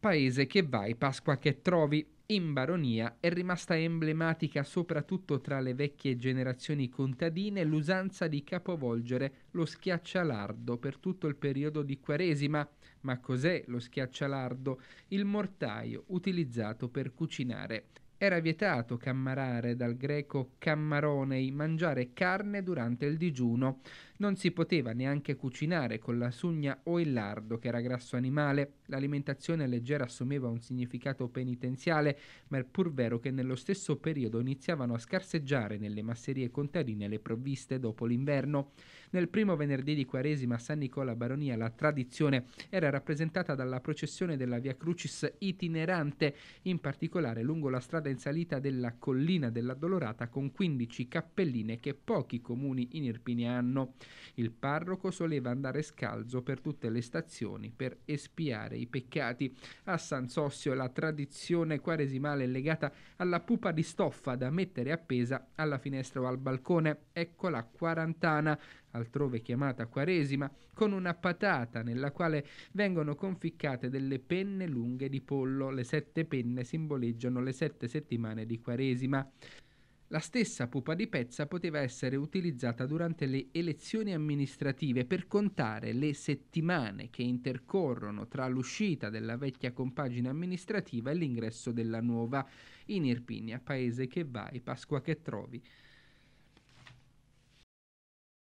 paese che vai, Pasqua che trovi, in baronia è rimasta emblematica soprattutto tra le vecchie generazioni contadine l'usanza di capovolgere lo schiaccialardo per tutto il periodo di Quaresima. Ma cos'è lo schiaccialardo? Il mortaio utilizzato per cucinare. Era vietato cammarare dal greco cammaronei, mangiare carne durante il digiuno. Non si poteva neanche cucinare con la sugna o il lardo, che era grasso animale. L'alimentazione leggera assumeva un significato penitenziale, ma è pur vero che nello stesso periodo iniziavano a scarseggiare nelle masserie contadine le provviste dopo l'inverno. Nel primo venerdì di Quaresima a San Nicola Baronia la tradizione era rappresentata dalla processione della Via Crucis itinerante, in particolare lungo la strada in salita della collina dell'Addolorata con 15 cappelline che pochi comuni in Irpini hanno. Il parroco soleva andare scalzo per tutte le stazioni per espiare i peccati. A San Sossio la tradizione quaresimale è legata alla pupa di stoffa da mettere appesa alla finestra o al balcone. Ecco la quarantana, altrove chiamata quaresima, con una patata nella quale vengono conficcate delle penne lunghe di pollo. Le sette penne simboleggiano le sette settimane di quaresima. La stessa pupa di pezza poteva essere utilizzata durante le elezioni amministrative per contare le settimane che intercorrono tra l'uscita della vecchia compagine amministrativa e l'ingresso della nuova in Irpinia, paese che vai, Pasqua che trovi.